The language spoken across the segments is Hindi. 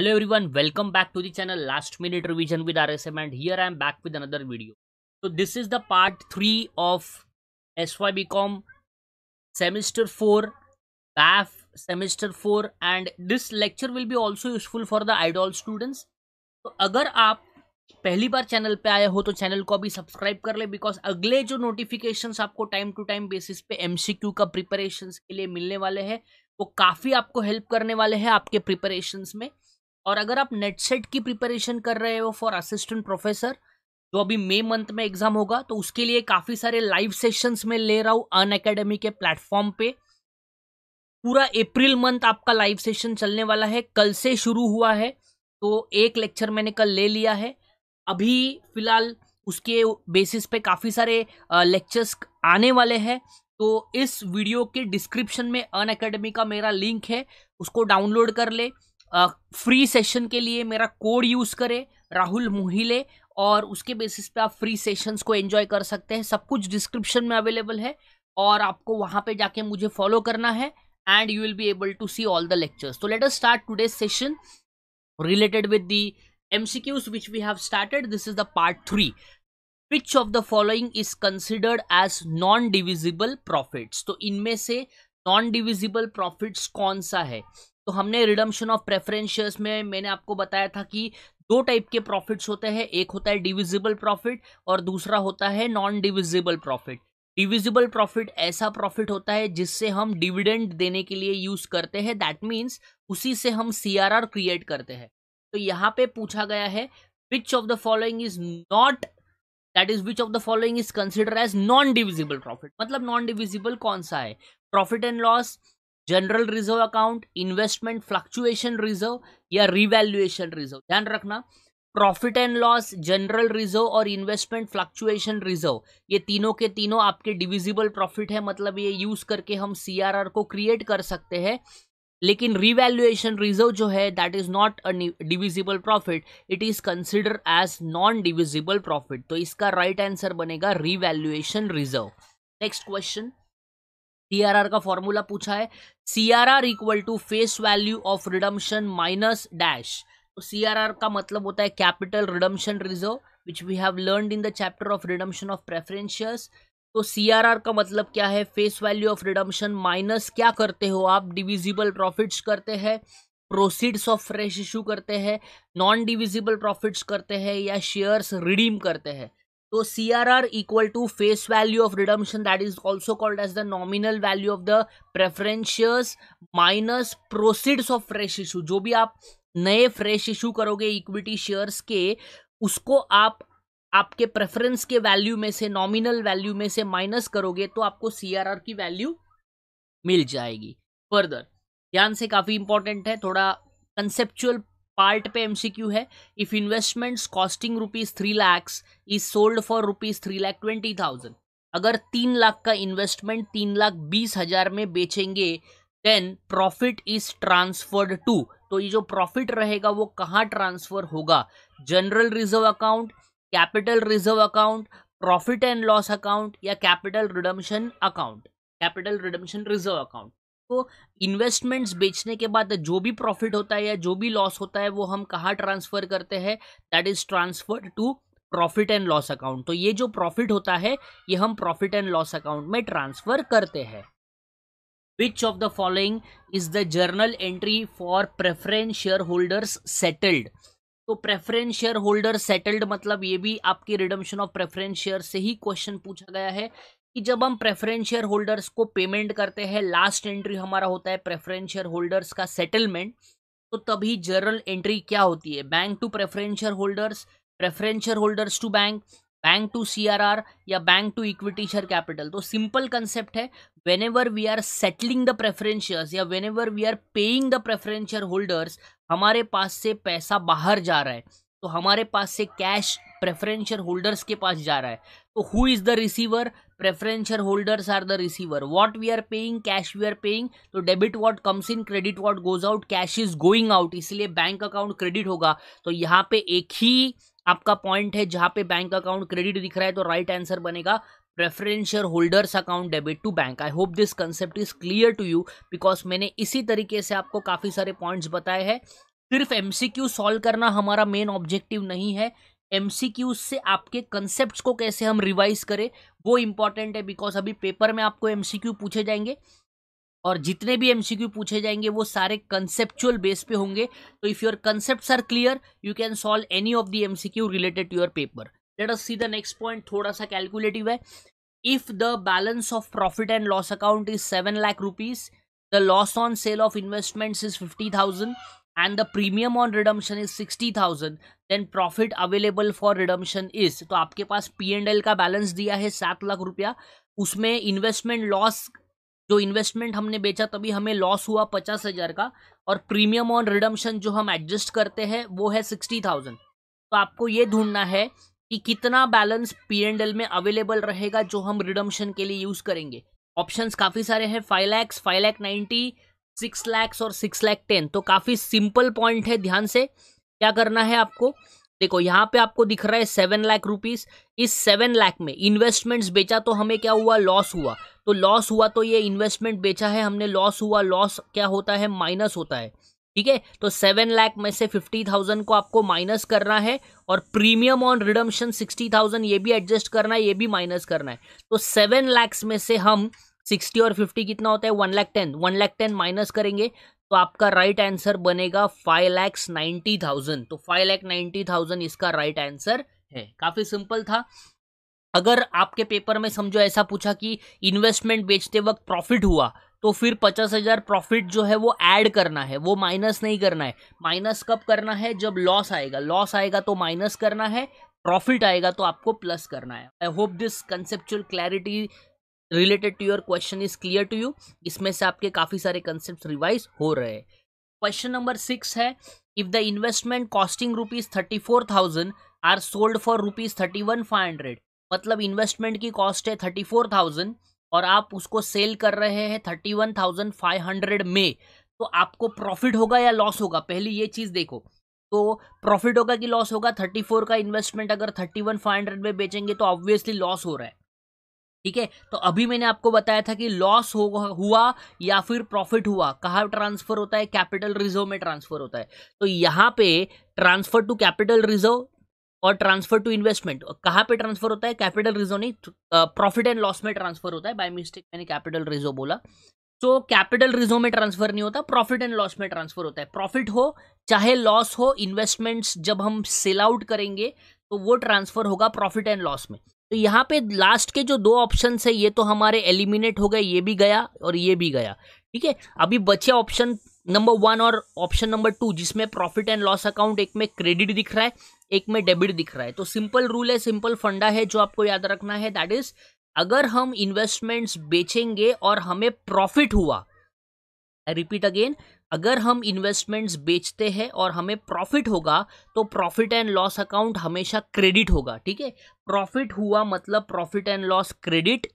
Hello everyone welcome back to the channel last minute revision with RSM and here I am back with another video तो this is the part three of SY BCom semester four BAF semester four and this lecture will be also useful for the IDOL students तो अगर आप पहली बार चैनल पर आए हो तो चैनल को अभी सब्सक्राइब कर ले बिकॉज अगले जो नोटिफिकेशन आपको टाइम टू टाइम बेसिस पे एमसीक्यू का प्रिपरेशंस के लिए मिलने वाले हैं वो काफ़ी आपको हेल्प करने वाले हैं आपके प्रिपरेशंस में और अगर आप नेट सेट की प्रिपरेशन कर रहे हो फॉर असिस्टेंट प्रोफेसर जो अभी मई मंथ में एग्जाम होगा तो उसके लिए काफ़ी सारे लाइव सेशंस में ले रहा हूँ अन अकेडमी के प्लेटफॉर्म पे पूरा अप्रैल मंथ आपका लाइव सेशन चलने वाला है कल से शुरू हुआ है तो एक लेक्चर मैंने कल ले लिया है अभी फिलहाल उसके बेसिस पे काफ़ी सारे लेक्चर्स आने वाले हैं तो इस वीडियो के डिस्क्रिप्शन में अन अकेडमी का मेरा लिंक है उसको डाउनलोड कर ले फ्री सेशन के लिए मेरा कोड यूज़ करें राहुल मोहिले और उसके बेसिस पे आप फ्री सेशंस को एंजॉय कर सकते हैं सब कुछ डिस्क्रिप्शन में अवेलेबल है और आपको वहाँ पे जाके मुझे फॉलो करना है and you will be able to see all the lectures तो let us start today session related M C Qs which we have started this is the part three which of the following is considered as non divisible profits तो इनमें से नॉन डिविजिबल प्रॉफिट्स कौन सा है तो हमने रिडम्शन ऑफ प्रेफरेंस में मैंने आपको बताया था कि दो टाइप के प्रॉफिट्स होते हैं एक होता है डिविजिबल प्रॉफिट और दूसरा होता है non divisible profit divisible profit ऐसा प्रॉफिट होता है जिससे हम डिविडेंड देने के लिए यूज करते हैं दैट मीन्स उसी से हम सी क्रिएट करते हैं तो यहाँ पे पूछा गया है which of the following is not that is which of the following is consider as non divisible profit मतलब नॉन डिविजिबल कौन सा है profit and loss general reserve account investment fluctuation reserve या रिवैल्यूएशन रिजर्व ध्यान रखना profit and loss general reserve और इन्वेस्टमेंट फ्लक्चुएशन रिजर्व ये तीनों के तीनों आपके डिविजिबल प्रॉफिट है मतलब ये यूज करके हम सी को क्रिएट कर सकते हैं लेकिन रिवैल्यूएशन रिजर्व जो है that is not a divisible profit it is consider as non divisible profit तो इसका राइट right आंसर बनेगा revaluation reserve next question C का फॉर्मूला पूछा है C R R equal to face value of redemption minus dash C R R का मतलब होता है capital redemption reserve which we have learn in the chapter of redemption of preferentials तो सी आर आर का मतलब क्या है face value of redemption minus क्या करते हो आप डिविजिबल प्रॉफिट्स करते हैं प्रोसीड्स ऑफ फ्रेश इशू करते हैं नॉन डिविजिबल प्रॉफिट्स करते हैं या शेयर्स रिडीम करते हैं तो C R R equal to face value of redemption that is also called as the nominal value of the preferentials minus proceeds of fresh issue जो भी आप नए फ्रेश इशू करोगे इक्विटी शेयर्स के उसको आप आपके प्रेफरेंस के वैल्यू में से नॉमिनल वैल्यू में से माइनस करोगे तो आपको सी आर आर की वैल्यू मिल जाएगी फर्दर ध्यान से काफ़ी इंपॉर्टेंट है थोड़ा कंसेप्चुअल पार्ट पे एमसीक्यू है if investments costing rupees three lakhs is sold for rupees three lakh twenty thousand अगर तीन लाख का इन्वेस्टमेंट तीन लाख बीस हजार में बेचेंगे then profit is transferred to तो ये जो प्रॉफिट रहेगा वो कहाँ ट्रांसफर होगा general reserve account capital reserve account profit and loss account या capital redemption account capital redemption reserve account को इन्वेस्टमेंट्स बेचने के बाद जो भी प्रॉफिट होता है या जो भी लॉस होता है वो हम कहाँ ट्रांसफर करते हैं that is transfer to profit and loss account तो ये जो प्रॉफिट होता है ये हम प्रॉफिट एंड लॉस अकाउंट में ट्रांसफर करते हैं which of the following is the journal entry for preference share holders settled तो प्रेफरेंस शेयर होल्डर सेटल्ड मतलब ये भी आपके रिडम्शन ऑफ प्रेफरेंस शेयर से ही क्वेश्चन पूछा गया है कि जब हम प्रेफरेंस शेयर होल्डर्स को पेमेंट करते हैं लास्ट एंट्री हमारा होता है प्रेफरेंस शेयर होल्डर्स का सेटलमेंट तो तभी जनरल एंट्री क्या होती है bank to preference share holders preference share holders to bank bank to C या bank to equity share capital तो सिंपल कंसेप्ट है whenever we are settling the preference shares या whenever we are paying the preference share holders हमारे पास से पैसा बाहर जा रहा है तो हमारे पास से कैश प्रेफरेंस शेयर होल्डर्स के पास जा रहा है तो who is the receiver preferential holders are the receiver what we are paying cash we are paying तो debit what comes in credit what goes out cash is going out इसलिए बैंक अकाउंट क्रेडिट होगा तो यहाँ पे एक ही आपका पॉइंट है जहाँ पे बैंक अकाउंट क्रेडिट दिख रहा है तो राइट right आंसर बनेगा preferential holders account debit to bank I hope this concept is clear to you because मैंने इसी तरीके से आपको काफ़ी सारे पॉइंट्स बताए हैं सिर्फ एमसीक्यू सॉल्व करना हमारा मेन ऑब्जेक्टिव नहीं है एमसीक्यूज से आपके कंसेप्ट को कैसे हम रिवाइज करें वो इम्पॉर्टेंट है बिकॉज अभी पेपर में आपको एमसीक्यू पूछे जाएंगे और जितने भी एमसीक्यू पूछे जाएंगे वो सारे कंसेप्चुअल बेस पे होंगे तो if your concept are clear you can solve any of the MCQ related to your paper let us see the next point थोड़ा सा कैलकुलेटिव है if the balance of profit and loss account is seven lakh rupees the loss on sale of investments is fifty thousand and the premium on redemption is sixty thousand then profit available for redemption तो आपके पास पी एंड एल का बैलेंस दिया है सात लाख रुपया उसमें इन्वेस्टमेंट लॉस जो इन्वेस्टमेंट हमने बेचा तभी हमें लॉस हुआ पचास हज़ार का और प्रीमियम ऑन रिडम्शन जो हम एडजस्ट करते हैं वो है सिक्सटी थाउजेंड तो आपको ये ढूंढना है कि कितना बैलेंस पी एंड एल में अवेलेबल रहेगा जो हम रिडम्शन के लिए यूज़ करेंगे ऑप्शंस काफ़ी सारे हैं five lakhs five lakh ninety six lakhs और सिक्स लैख टेन तो काफ़ी सिंपल पॉइंट है ध्यान से क्या करना है आपको देखो यहाँ पे आपको दिख रहा है सेवन लाख रुपीस इस सेवन लाख में इन्वेस्टमेंट्स बेचा तो हमें क्या हुआ लॉस हुआ तो लॉस हुआ तो ये इन्वेस्टमेंट बेचा है हमने लॉस हुआ लॉस क्या होता है माइनस होता है ठीक है तो सेवन लाख में से फिफ्टी थाउजेंड को आपको माइनस करना है और प्रीमियम ऑन रिडम्शन सिक्सटी ये भी एडजस्ट करना है ये भी माइनस करना है तो सेवन लैक्स में से हम सिक्सटी और फिफ्टी कितना होता है one lakh ten one lakh ten minus करेंगे तो आपका राइट आंसर बनेगा फाइव लैक्स नाइन्टी थाउजेंड तो फाइव लैख नाइन्टी थाउजेंड इसका राइट आंसर है काफी सिंपल था अगर आपके पेपर में समझो ऐसा पूछा कि इन्वेस्टमेंट बेचते वक्त प्रॉफिट हुआ तो फिर पचास हजार प्रॉफिट जो है वो ऐड करना है वो माइनस नहीं करना है माइनस कब करना है जब लॉस आएगा लॉस आएगा तो माइनस करना है प्रॉफिट आएगा तो आपको प्लस करना है I hope this conceptual clarity related to your question is clear to you इसमें से आपके काफ़ी सारे कंसेप्ट रिवाइज हो रहे हैं क्वेश्चन नंबर सिक्स है if the investment costing rupees thirty four thousand are sold for rupees thirty one five hundred मतलब इन्वेस्टमेंट की कॉस्ट है थर्टी फोर थाउजेंड और आप उसको सेल कर रहे हैं thirty one thousand five hundred में तो आपको प्रॉफिट होगा या लॉस होगा पहले ये चीज़ देखो तो प्रॉफिट होगा कि लॉस होगा थर्टी फोर का इन्वेस्टमेंट अगर थर्टी वन फाइव हंड्रेड में बेचेंगे तो ऑब्वियसली लॉस हो रहा है ठीक है तो अभी मैंने आपको बताया था कि लॉस हो हुआ या फिर प्रॉफिट हुआ कहाँ ट्रांसफर होता है कैपिटल रिजर्व में ट्रांसफर होता है तो यहाँ पे ट्रांसफर टू कैपिटल रिजर्व और ट्रांसफर टू इन्वेस्टमेंट कहाँ पे ट्रांसफर होता है कैपिटल रिजर्व नहीं प्रॉफिट एंड लॉस में ट्रांसफर होता है बाय मिस्टेक मैंने कैपिटल रिजर्व बोला तो कैपिटल रिजर्व में ट्रांसफर नहीं होता प्रॉफिट एंड लॉस में ट्रांसफर होता है प्रॉफिट हो चाहे लॉस हो इन्वेस्टमेंट्स जब हम सेल आउट करेंगे तो वो ट्रांसफर होगा प्रॉफिट एंड लॉस में तो यहाँ पे लास्ट के जो दो ऑप्शन है ये तो हमारे एलिमिनेट हो गए ये भी गया और ये भी गया ठीक है अभी बचे ऑप्शन नंबर वन और ऑप्शन नंबर टू जिसमें प्रॉफिट एंड लॉस अकाउंट एक में क्रेडिट दिख रहा है एक में डेबिट दिख रहा है तो सिंपल रूल है सिंपल फंडा है जो आपको याद रखना है दैट इज अगर हम इन्वेस्टमेंट्स बेचेंगे और हमें प्रॉफिट हुआ रिपीट अगेन अगर हम इन्वेस्टमेंट्स बेचते हैं और हमें प्रॉफिट होगा तो प्रॉफिट एंड लॉस अकाउंट हमेशा क्रेडिट होगा ठीक है प्रॉफिट हुआ मतलब प्रॉफिट एंड लॉस क्रेडिट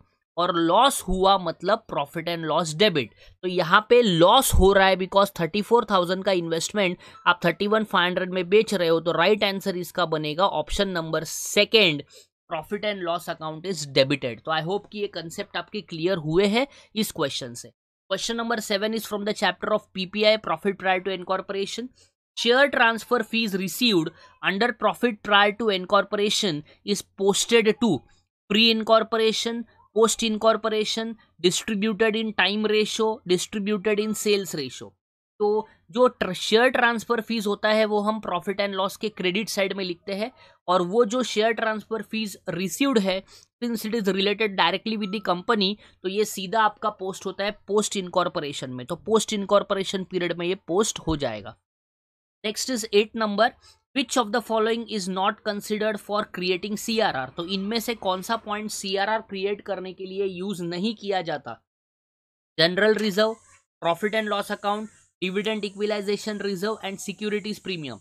और लॉस हुआ मतलब प्रॉफिट एंड लॉस डेबिट तो यहाँ पे लॉस हो रहा है बिकॉज थर्टी फोर थाउजेंड का इन्वेस्टमेंट आप थर्टी वन फाइव हंड्रेड में बेच रहे हो तो राइट right आंसर इसका बनेगा option number second profit and loss account is debited तो आई होप कि ये कंसेप्ट आपके क्लियर हुए हैं इस क्वेश्चन से Question number 7 is from the chapter of PPI, Profit Prior to Incorporation. Share transfer fees received under profit prior to incorporation is posted to pre-incorporation, post-incorporation, distributed in time ratio, distributed in sales ratio. तो जो शेयर ट्रांसफ़र फीस होता है वो हम प्रॉफिट एंड लॉस के क्रेडिट साइड में लिखते हैं और वो जो शेयर ट्रांसफ़र फीस रिसीव्ड है since it is related directly with the company तो ये सीधा आपका पोस्ट होता है पोस्ट इनकॉर्पोरेशन में तो पोस्ट इनकॉर्पोरेशन पीरियड में ये पोस्ट हो जाएगा next is eight number which of the following is not considered for creating C तो इनमें से कौन सा पॉइंट सी क्रिएट करने के लिए यूज नहीं किया जाता general reserve profit and loss account dividend equalisation reserve and securities premium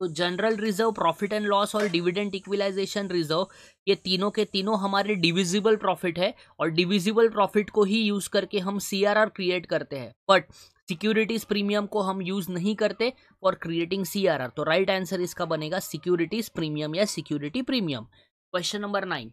तो general reserve profit and loss और डिविडेंड इक्विलाइजेशन रिजर्व ये तीनों के तीनों हमारे डिविजिबल प्रॉफिट है और डिविजिबल प्रॉफिट को ही यूज करके हम सीआरआर क्रिएट करते हैं बट सिक्योरिटीज प्रीमियम को हम यूज नहीं करते फॉर क्रिएटिंग सीआरआर तो राइट right आंसर इसका बनेगा सिक्योरिटीज प्रीमियम या security premium question number nine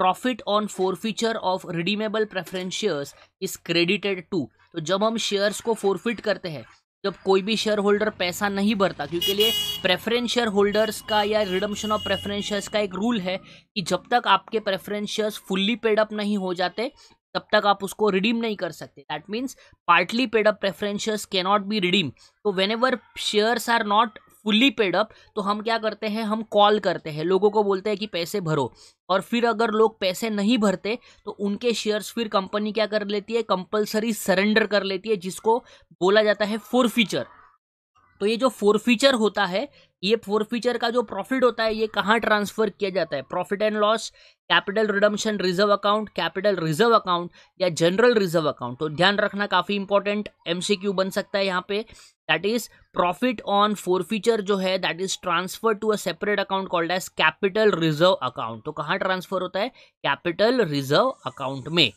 profit on forfeiture of redeemable preference shares is credited to तो जब हम शेयर्स को फोरफिट करते हैं जब कोई भी शेयर होल्डर पैसा नहीं भरता क्योंकि लिए प्रेफरेंस शेयर होल्डर्स का या रिडम्शन ऑफ प्रेफरेंस शेयर्स का एक रूल है कि जब तक आपके preference shares fully paid up नहीं हो जाते तब तक आप उसको रिडीम नहीं कर सकते that means partly paid up preference shares cannot be redeem तो whenever shares are not fully paid up तो हम क्या करते हैं हम कॉल करते हैं लोगों को बोलते हैं कि पैसे भरो और फिर अगर लोग पैसे नहीं भरते तो उनके शेयर्स फिर कंपनी क्या कर लेती है कंपलसरी सरेंडर कर लेती है जिसको बोला जाता है फोर फीचर तो ये जो फोरफीचर होता है ये फोरफीचर का जो प्रॉफिट होता है ये कहाँ ट्रांसफर किया जाता है profit and loss capital redemption reserve account capital reserve account या जनरल रिजर्व अकाउंट तो ध्यान रखना काफ़ी इंपॉर्टेंट एमसीक्यू बन सकता है यहाँ पे that is profit on forfeiture जो है that is transfer to a separate account called as capital reserve account तो कहाँ ट्रांसफर होता है कैपिटल रिजर्व अकाउंट में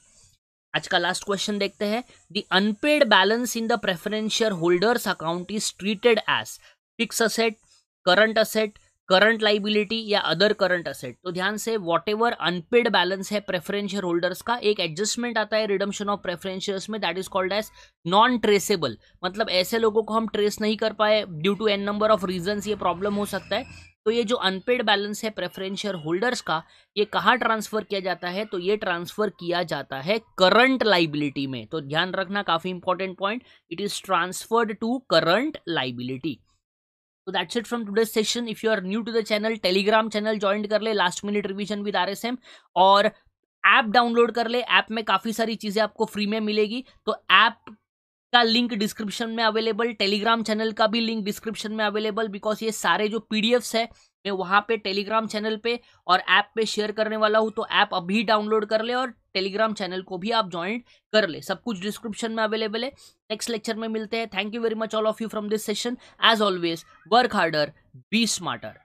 आज का लास्ट क्वेश्चन देखते हैं the unpaid balance in the preferential holders account is treated as fix asset current asset current liability या अदर करंट असेट तो ध्यान से वॉट एवर अनपेड बैलेंस है प्रेफरेंशियल होल्डर्स का एक एडजस्टमेंट आता है रिडम्शन ऑफ प्रेफरेंशियल्स में that is called as non traceable मतलब ऐसे लोगों को हम ट्रेस नहीं कर पाए due to an number of reason ये प्रॉब्लम हो सकता है तो ये जो अनपेड बैलेंस है प्रेफरेंस शेयर होल्डर्स का ये कहाँ ट्रांसफर किया जाता है तो ये ट्रांसफर किया जाता है करंट लाइबिलिटी में तो ध्यान रखना काफी important point it is transferred to current liability तो that's it from today session if you are new to the channel Telegram channel join कर ले last minute revision with M और ऐप डाउनलोड कर ले ऐप में काफ़ी सारी चीज़ें आपको फ्री में मिलेगी तो ऐप का लिंक डिस्क्रिप्शन में अवेलेबल टेलीग्राम चैनल का भी लिंक डिस्क्रिप्शन में अवेलेबल बिकॉज ये सारे जो पी डी एफ्स है मैं वहाँ पे टेलीग्राम चैनल पे और ऐप पे शेयर करने वाला हूँ तो ऐप अभी डाउनलोड कर ले और टेलीग्राम चैनल को भी आप ज्वाइन कर ले सब कुछ डिस्क्रिप्शन में अवेलेबल है नेक्स्ट लेक्चर में मिलते हैं thank you very much all of you from this session as always work harder be smarter